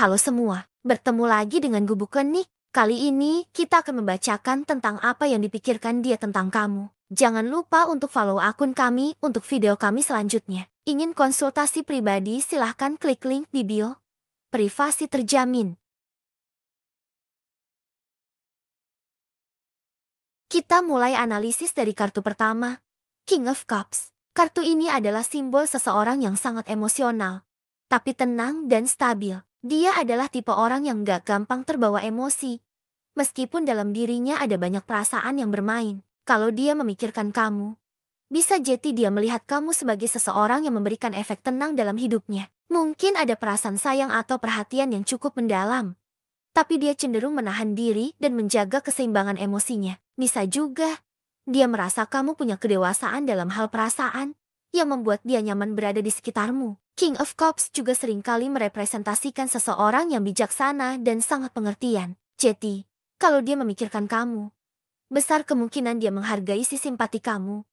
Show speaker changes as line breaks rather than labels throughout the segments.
Halo semua, bertemu lagi dengan Gubuk nih. Kali ini, kita akan membacakan tentang apa yang dipikirkan dia tentang kamu. Jangan lupa untuk follow akun kami untuk video kami selanjutnya. Ingin konsultasi pribadi silahkan klik link di bio. Privasi terjamin. Kita mulai analisis dari kartu pertama, King of Cups. Kartu ini adalah simbol seseorang yang sangat emosional, tapi tenang dan stabil. Dia adalah tipe orang yang gak gampang terbawa emosi. Meskipun dalam dirinya ada banyak perasaan yang bermain, kalau dia memikirkan kamu, bisa jadi dia melihat kamu sebagai seseorang yang memberikan efek tenang dalam hidupnya. Mungkin ada perasaan sayang atau perhatian yang cukup mendalam. Tapi dia cenderung menahan diri dan menjaga keseimbangan emosinya. Bisa juga, dia merasa kamu punya kedewasaan dalam hal perasaan, yang membuat dia nyaman berada di sekitarmu. King of Cups juga seringkali merepresentasikan seseorang yang bijaksana dan sangat pengertian. Jadi, kalau dia memikirkan kamu, besar kemungkinan dia menghargai si simpati kamu.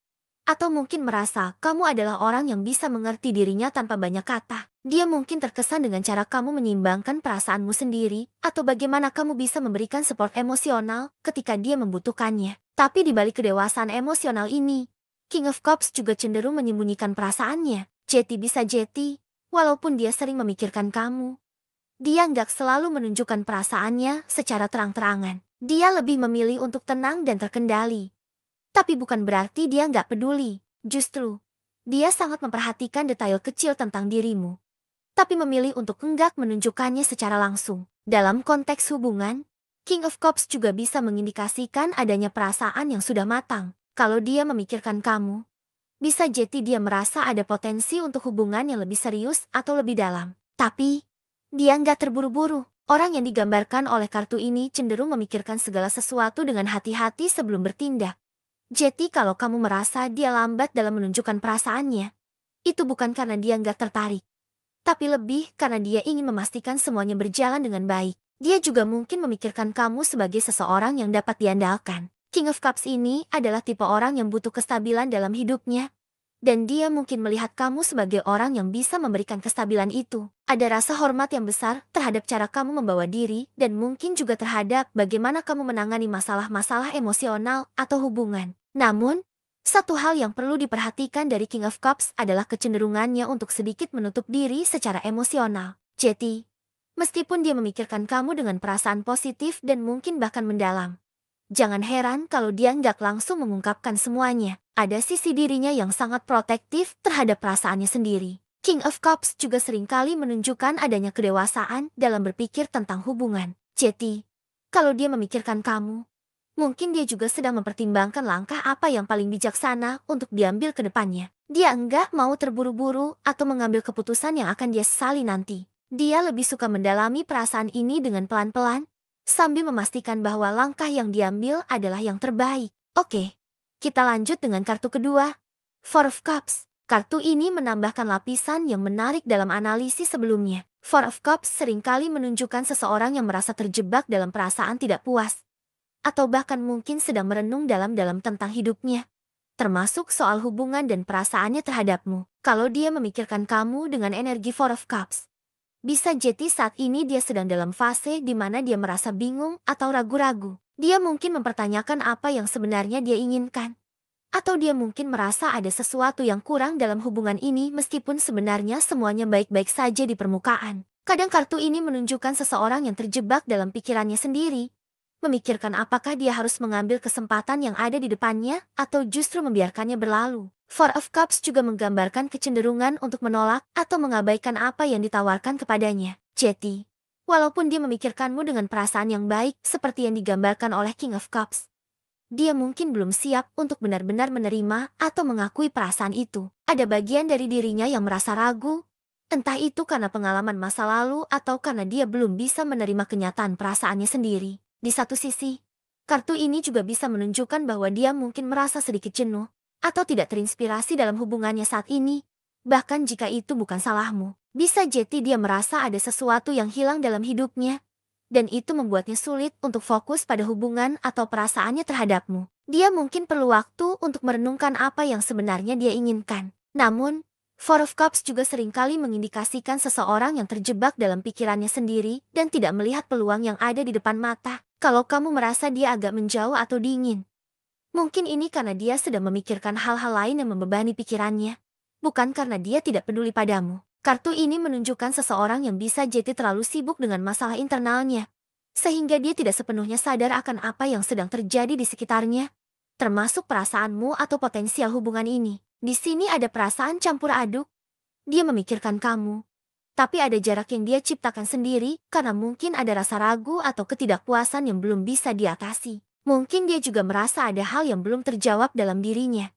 Atau mungkin merasa kamu adalah orang yang bisa mengerti dirinya tanpa banyak kata. Dia mungkin terkesan dengan cara kamu menyimbangkan perasaanmu sendiri, atau bagaimana kamu bisa memberikan support emosional ketika dia membutuhkannya. Tapi di balik kedewasaan emosional ini, King of Cups juga cenderung menyembunyikan perasaannya. Jeti bisa Jeti, walaupun dia sering memikirkan kamu. Dia nggak selalu menunjukkan perasaannya secara terang-terangan. Dia lebih memilih untuk tenang dan terkendali. Tapi bukan berarti dia nggak peduli. Justru, dia sangat memperhatikan detail kecil tentang dirimu. Tapi memilih untuk enggak menunjukkannya secara langsung. Dalam konteks hubungan, King of Cups juga bisa mengindikasikan adanya perasaan yang sudah matang kalau dia memikirkan kamu, bisa jadi dia merasa ada potensi untuk hubungan yang lebih serius atau lebih dalam. Tapi, dia nggak terburu-buru. Orang yang digambarkan oleh kartu ini cenderung memikirkan segala sesuatu dengan hati-hati sebelum bertindak. Jadi kalau kamu merasa dia lambat dalam menunjukkan perasaannya, itu bukan karena dia nggak tertarik. Tapi lebih karena dia ingin memastikan semuanya berjalan dengan baik. Dia juga mungkin memikirkan kamu sebagai seseorang yang dapat diandalkan. King of Cups ini adalah tipe orang yang butuh kestabilan dalam hidupnya. Dan dia mungkin melihat kamu sebagai orang yang bisa memberikan kestabilan itu. Ada rasa hormat yang besar terhadap cara kamu membawa diri dan mungkin juga terhadap bagaimana kamu menangani masalah-masalah emosional atau hubungan. Namun, satu hal yang perlu diperhatikan dari King of Cups adalah kecenderungannya untuk sedikit menutup diri secara emosional. Jadi, meskipun dia memikirkan kamu dengan perasaan positif dan mungkin bahkan mendalam, Jangan heran kalau dia nggak langsung mengungkapkan semuanya. Ada sisi dirinya yang sangat protektif terhadap perasaannya sendiri. King of Cups juga seringkali menunjukkan adanya kedewasaan dalam berpikir tentang hubungan. Jadi, kalau dia memikirkan kamu, mungkin dia juga sedang mempertimbangkan langkah apa yang paling bijaksana untuk diambil ke depannya. Dia enggak mau terburu-buru atau mengambil keputusan yang akan dia sesali nanti. Dia lebih suka mendalami perasaan ini dengan pelan-pelan, sambil memastikan bahwa langkah yang diambil adalah yang terbaik. Oke, kita lanjut dengan kartu kedua, Four of Cups. Kartu ini menambahkan lapisan yang menarik dalam analisis sebelumnya. Four of Cups seringkali menunjukkan seseorang yang merasa terjebak dalam perasaan tidak puas, atau bahkan mungkin sedang merenung dalam-dalam tentang hidupnya, termasuk soal hubungan dan perasaannya terhadapmu. Kalau dia memikirkan kamu dengan energi Four of Cups, bisa jadi saat ini dia sedang dalam fase di mana dia merasa bingung atau ragu-ragu. Dia mungkin mempertanyakan apa yang sebenarnya dia inginkan. Atau dia mungkin merasa ada sesuatu yang kurang dalam hubungan ini meskipun sebenarnya semuanya baik-baik saja di permukaan. Kadang kartu ini menunjukkan seseorang yang terjebak dalam pikirannya sendiri, memikirkan apakah dia harus mengambil kesempatan yang ada di depannya atau justru membiarkannya berlalu. Four of Cups juga menggambarkan kecenderungan untuk menolak atau mengabaikan apa yang ditawarkan kepadanya. Jetty, walaupun dia memikirkanmu dengan perasaan yang baik seperti yang digambarkan oleh King of Cups, dia mungkin belum siap untuk benar-benar menerima atau mengakui perasaan itu. Ada bagian dari dirinya yang merasa ragu, entah itu karena pengalaman masa lalu atau karena dia belum bisa menerima kenyataan perasaannya sendiri. Di satu sisi, kartu ini juga bisa menunjukkan bahwa dia mungkin merasa sedikit jenuh, atau tidak terinspirasi dalam hubungannya saat ini. Bahkan jika itu bukan salahmu, bisa jadi dia merasa ada sesuatu yang hilang dalam hidupnya, dan itu membuatnya sulit untuk fokus pada hubungan atau perasaannya terhadapmu. Dia mungkin perlu waktu untuk merenungkan apa yang sebenarnya dia inginkan. Namun, Four of Cups juga seringkali mengindikasikan seseorang yang terjebak dalam pikirannya sendiri dan tidak melihat peluang yang ada di depan mata. Kalau kamu merasa dia agak menjauh atau dingin, Mungkin ini karena dia sedang memikirkan hal-hal lain yang membebani pikirannya. Bukan karena dia tidak peduli padamu. Kartu ini menunjukkan seseorang yang bisa jadi terlalu sibuk dengan masalah internalnya. Sehingga dia tidak sepenuhnya sadar akan apa yang sedang terjadi di sekitarnya. Termasuk perasaanmu atau potensial hubungan ini. Di sini ada perasaan campur aduk. Dia memikirkan kamu. Tapi ada jarak yang dia ciptakan sendiri karena mungkin ada rasa ragu atau ketidakpuasan yang belum bisa diatasi. Mungkin dia juga merasa ada hal yang belum terjawab dalam dirinya.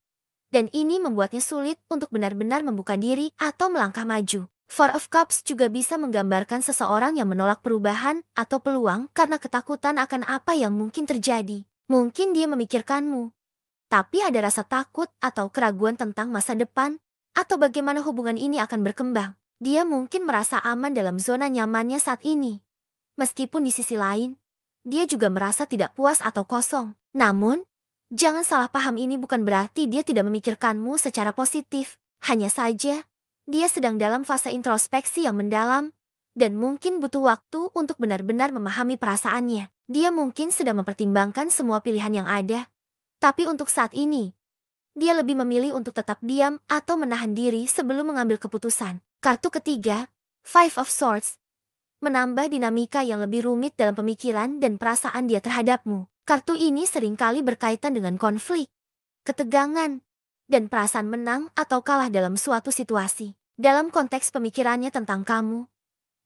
Dan ini membuatnya sulit untuk benar-benar membuka diri atau melangkah maju. Four of Cups juga bisa menggambarkan seseorang yang menolak perubahan atau peluang karena ketakutan akan apa yang mungkin terjadi. Mungkin dia memikirkanmu, tapi ada rasa takut atau keraguan tentang masa depan atau bagaimana hubungan ini akan berkembang. Dia mungkin merasa aman dalam zona nyamannya saat ini. Meskipun di sisi lain, dia juga merasa tidak puas atau kosong. Namun, jangan salah paham ini bukan berarti dia tidak memikirkanmu secara positif. Hanya saja, dia sedang dalam fase introspeksi yang mendalam, dan mungkin butuh waktu untuk benar-benar memahami perasaannya. Dia mungkin sedang mempertimbangkan semua pilihan yang ada, tapi untuk saat ini, dia lebih memilih untuk tetap diam atau menahan diri sebelum mengambil keputusan. Kartu ketiga, Five of Swords, menambah dinamika yang lebih rumit dalam pemikiran dan perasaan dia terhadapmu. Kartu ini seringkali berkaitan dengan konflik, ketegangan, dan perasaan menang atau kalah dalam suatu situasi. Dalam konteks pemikirannya tentang kamu,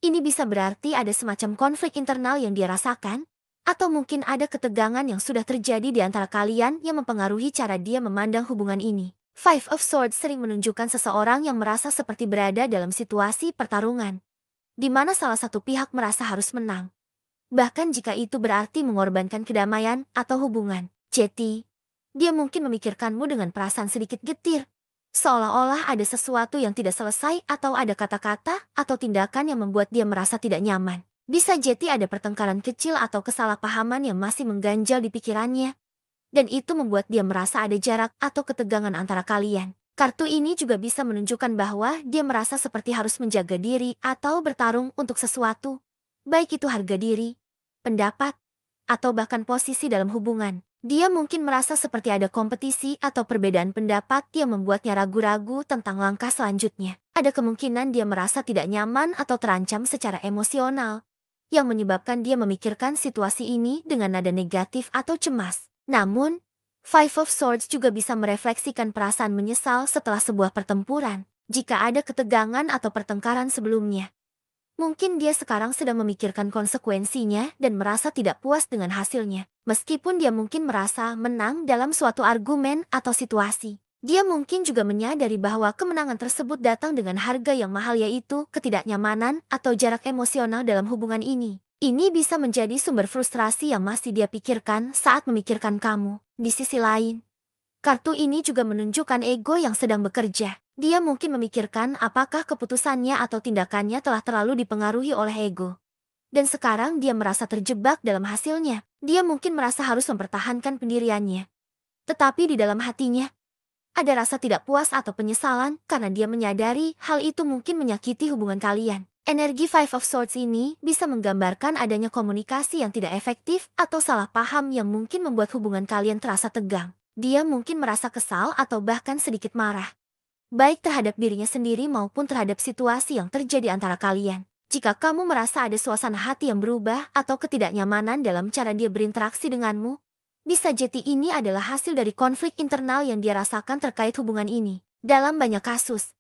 ini bisa berarti ada semacam konflik internal yang dia rasakan, atau mungkin ada ketegangan yang sudah terjadi di antara kalian yang mempengaruhi cara dia memandang hubungan ini. Five of Swords sering menunjukkan seseorang yang merasa seperti berada dalam situasi pertarungan, di mana salah satu pihak merasa harus menang. Bahkan jika itu berarti mengorbankan kedamaian atau hubungan. Jeti, dia mungkin memikirkanmu dengan perasaan sedikit getir. Seolah-olah ada sesuatu yang tidak selesai atau ada kata-kata atau tindakan yang membuat dia merasa tidak nyaman. Bisa Jeti ada pertengkaran kecil atau kesalahpahaman yang masih mengganjal di pikirannya. Dan itu membuat dia merasa ada jarak atau ketegangan antara kalian. Kartu ini juga bisa menunjukkan bahwa dia merasa seperti harus menjaga diri atau bertarung untuk sesuatu, baik itu harga diri, pendapat, atau bahkan posisi dalam hubungan. Dia mungkin merasa seperti ada kompetisi atau perbedaan pendapat yang membuatnya ragu-ragu tentang langkah selanjutnya. Ada kemungkinan dia merasa tidak nyaman atau terancam secara emosional, yang menyebabkan dia memikirkan situasi ini dengan nada negatif atau cemas. Namun, Five of Swords juga bisa merefleksikan perasaan menyesal setelah sebuah pertempuran, jika ada ketegangan atau pertengkaran sebelumnya. Mungkin dia sekarang sedang memikirkan konsekuensinya dan merasa tidak puas dengan hasilnya. Meskipun dia mungkin merasa menang dalam suatu argumen atau situasi, dia mungkin juga menyadari bahwa kemenangan tersebut datang dengan harga yang mahal yaitu ketidaknyamanan atau jarak emosional dalam hubungan ini. Ini bisa menjadi sumber frustrasi yang masih dia pikirkan saat memikirkan kamu. Di sisi lain, kartu ini juga menunjukkan ego yang sedang bekerja. Dia mungkin memikirkan apakah keputusannya atau tindakannya telah terlalu dipengaruhi oleh ego. Dan sekarang dia merasa terjebak dalam hasilnya. Dia mungkin merasa harus mempertahankan pendiriannya. Tetapi di dalam hatinya, ada rasa tidak puas atau penyesalan karena dia menyadari hal itu mungkin menyakiti hubungan kalian. Energi Five of Swords ini bisa menggambarkan adanya komunikasi yang tidak efektif atau salah paham yang mungkin membuat hubungan kalian terasa tegang. Dia mungkin merasa kesal atau bahkan sedikit marah. Baik terhadap dirinya sendiri maupun terhadap situasi yang terjadi antara kalian. Jika kamu merasa ada suasana hati yang berubah atau ketidaknyamanan dalam cara dia berinteraksi denganmu, bisa jadi ini adalah hasil dari konflik internal yang dia rasakan terkait hubungan ini. Dalam banyak kasus,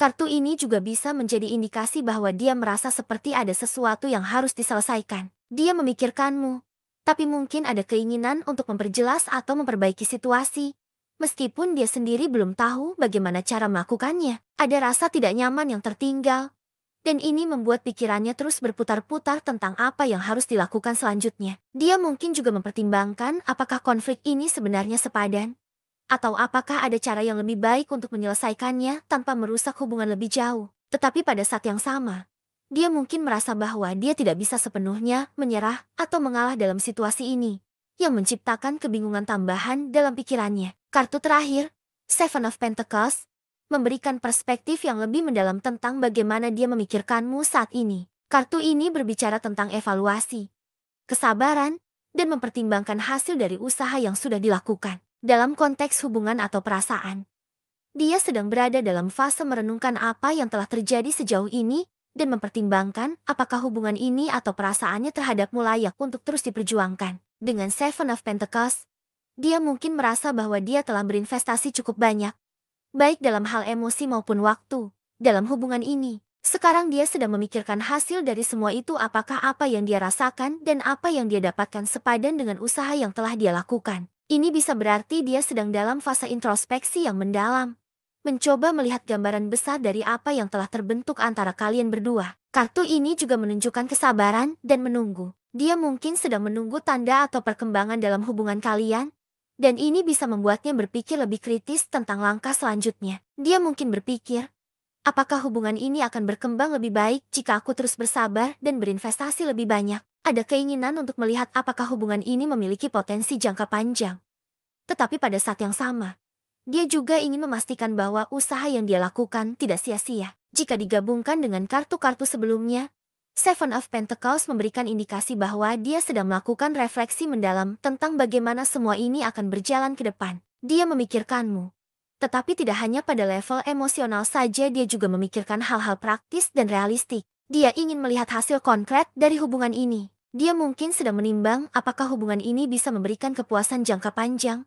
Kartu ini juga bisa menjadi indikasi bahwa dia merasa seperti ada sesuatu yang harus diselesaikan. Dia memikirkanmu, tapi mungkin ada keinginan untuk memperjelas atau memperbaiki situasi. Meskipun dia sendiri belum tahu bagaimana cara melakukannya, ada rasa tidak nyaman yang tertinggal. Dan ini membuat pikirannya terus berputar-putar tentang apa yang harus dilakukan selanjutnya. Dia mungkin juga mempertimbangkan apakah konflik ini sebenarnya sepadan atau apakah ada cara yang lebih baik untuk menyelesaikannya tanpa merusak hubungan lebih jauh? Tetapi pada saat yang sama, dia mungkin merasa bahwa dia tidak bisa sepenuhnya menyerah atau mengalah dalam situasi ini, yang menciptakan kebingungan tambahan dalam pikirannya. Kartu terakhir, Seven of Pentacles, memberikan perspektif yang lebih mendalam tentang bagaimana dia memikirkanmu saat ini. Kartu ini berbicara tentang evaluasi, kesabaran, dan mempertimbangkan hasil dari usaha yang sudah dilakukan dalam konteks hubungan atau perasaan. Dia sedang berada dalam fase merenungkan apa yang telah terjadi sejauh ini dan mempertimbangkan apakah hubungan ini atau perasaannya terhadapmu layak untuk terus diperjuangkan. Dengan Seven of Pentacles, dia mungkin merasa bahwa dia telah berinvestasi cukup banyak, baik dalam hal emosi maupun waktu, dalam hubungan ini. Sekarang dia sedang memikirkan hasil dari semua itu apakah apa yang dia rasakan dan apa yang dia dapatkan sepadan dengan usaha yang telah dia lakukan. Ini bisa berarti dia sedang dalam fase introspeksi yang mendalam. Mencoba melihat gambaran besar dari apa yang telah terbentuk antara kalian berdua. Kartu ini juga menunjukkan kesabaran dan menunggu. Dia mungkin sedang menunggu tanda atau perkembangan dalam hubungan kalian, dan ini bisa membuatnya berpikir lebih kritis tentang langkah selanjutnya. Dia mungkin berpikir, apakah hubungan ini akan berkembang lebih baik jika aku terus bersabar dan berinvestasi lebih banyak? ada keinginan untuk melihat apakah hubungan ini memiliki potensi jangka panjang. Tetapi pada saat yang sama, dia juga ingin memastikan bahwa usaha yang dia lakukan tidak sia-sia. Jika digabungkan dengan kartu-kartu sebelumnya, Seven of Pentacles memberikan indikasi bahwa dia sedang melakukan refleksi mendalam tentang bagaimana semua ini akan berjalan ke depan. Dia memikirkanmu. Tetapi tidak hanya pada level emosional saja dia juga memikirkan hal-hal praktis dan realistik. Dia ingin melihat hasil konkret dari hubungan ini. Dia mungkin sedang menimbang apakah hubungan ini bisa memberikan kepuasan jangka panjang,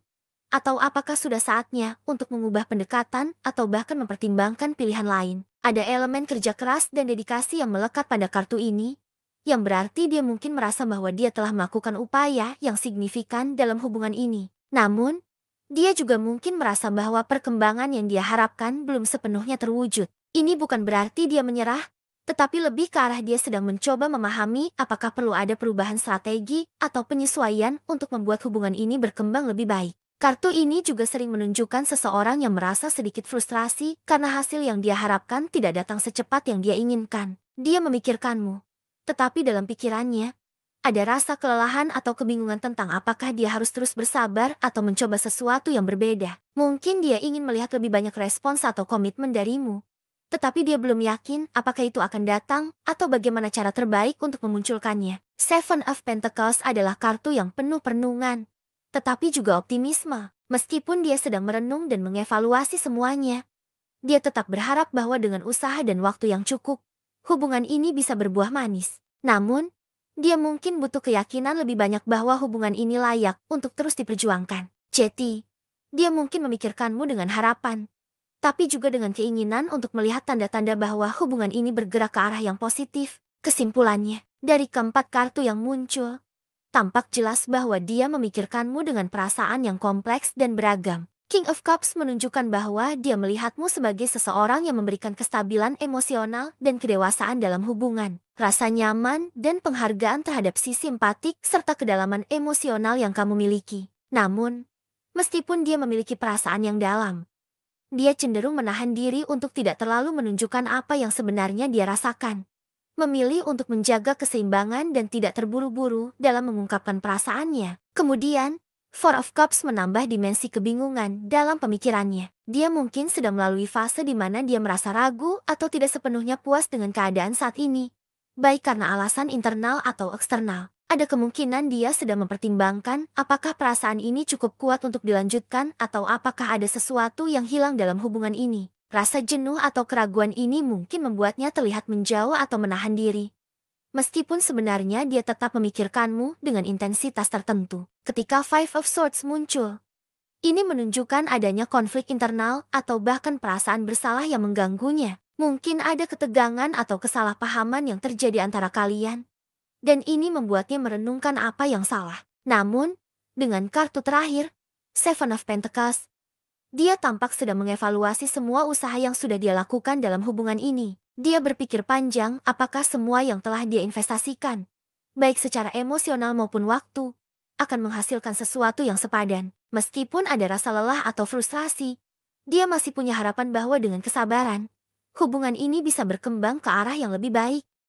atau apakah sudah saatnya untuk mengubah pendekatan atau bahkan mempertimbangkan pilihan lain. Ada elemen kerja keras dan dedikasi yang melekat pada kartu ini, yang berarti dia mungkin merasa bahwa dia telah melakukan upaya yang signifikan dalam hubungan ini. Namun, dia juga mungkin merasa bahwa perkembangan yang dia harapkan belum sepenuhnya terwujud. Ini bukan berarti dia menyerah tetapi lebih ke arah dia sedang mencoba memahami apakah perlu ada perubahan strategi atau penyesuaian untuk membuat hubungan ini berkembang lebih baik. Kartu ini juga sering menunjukkan seseorang yang merasa sedikit frustrasi karena hasil yang dia harapkan tidak datang secepat yang dia inginkan. Dia memikirkanmu, tetapi dalam pikirannya, ada rasa kelelahan atau kebingungan tentang apakah dia harus terus bersabar atau mencoba sesuatu yang berbeda. Mungkin dia ingin melihat lebih banyak respons atau komitmen darimu, tetapi dia belum yakin apakah itu akan datang atau bagaimana cara terbaik untuk memunculkannya. Seven of Pentacles adalah kartu yang penuh perenungan, tetapi juga optimisme. Meskipun dia sedang merenung dan mengevaluasi semuanya, dia tetap berharap bahwa dengan usaha dan waktu yang cukup, hubungan ini bisa berbuah manis. Namun, dia mungkin butuh keyakinan lebih banyak bahwa hubungan ini layak untuk terus diperjuangkan. Jeti, dia mungkin memikirkanmu dengan harapan, tapi juga dengan keinginan untuk melihat tanda-tanda bahwa hubungan ini bergerak ke arah yang positif. Kesimpulannya, dari keempat kartu yang muncul, tampak jelas bahwa dia memikirkanmu dengan perasaan yang kompleks dan beragam. King of Cups menunjukkan bahwa dia melihatmu sebagai seseorang yang memberikan kestabilan emosional dan kedewasaan dalam hubungan, rasa nyaman dan penghargaan terhadap si simpatik serta kedalaman emosional yang kamu miliki. Namun, meskipun dia memiliki perasaan yang dalam, dia cenderung menahan diri untuk tidak terlalu menunjukkan apa yang sebenarnya dia rasakan. Memilih untuk menjaga keseimbangan dan tidak terburu-buru dalam mengungkapkan perasaannya. Kemudian, Four of Cups menambah dimensi kebingungan dalam pemikirannya. Dia mungkin sedang melalui fase di mana dia merasa ragu atau tidak sepenuhnya puas dengan keadaan saat ini, baik karena alasan internal atau eksternal ada kemungkinan dia sedang mempertimbangkan apakah perasaan ini cukup kuat untuk dilanjutkan atau apakah ada sesuatu yang hilang dalam hubungan ini. Rasa jenuh atau keraguan ini mungkin membuatnya terlihat menjauh atau menahan diri. Meskipun sebenarnya dia tetap memikirkanmu dengan intensitas tertentu. Ketika Five of Swords muncul, ini menunjukkan adanya konflik internal atau bahkan perasaan bersalah yang mengganggunya. Mungkin ada ketegangan atau kesalahpahaman yang terjadi antara kalian dan ini membuatnya merenungkan apa yang salah. Namun, dengan kartu terakhir, Seven of Pentacles, dia tampak sedang mengevaluasi semua usaha yang sudah dia lakukan dalam hubungan ini. Dia berpikir panjang apakah semua yang telah dia investasikan, baik secara emosional maupun waktu, akan menghasilkan sesuatu yang sepadan. Meskipun ada rasa lelah atau frustrasi, dia masih punya harapan bahwa dengan kesabaran, hubungan ini bisa berkembang ke arah yang lebih baik.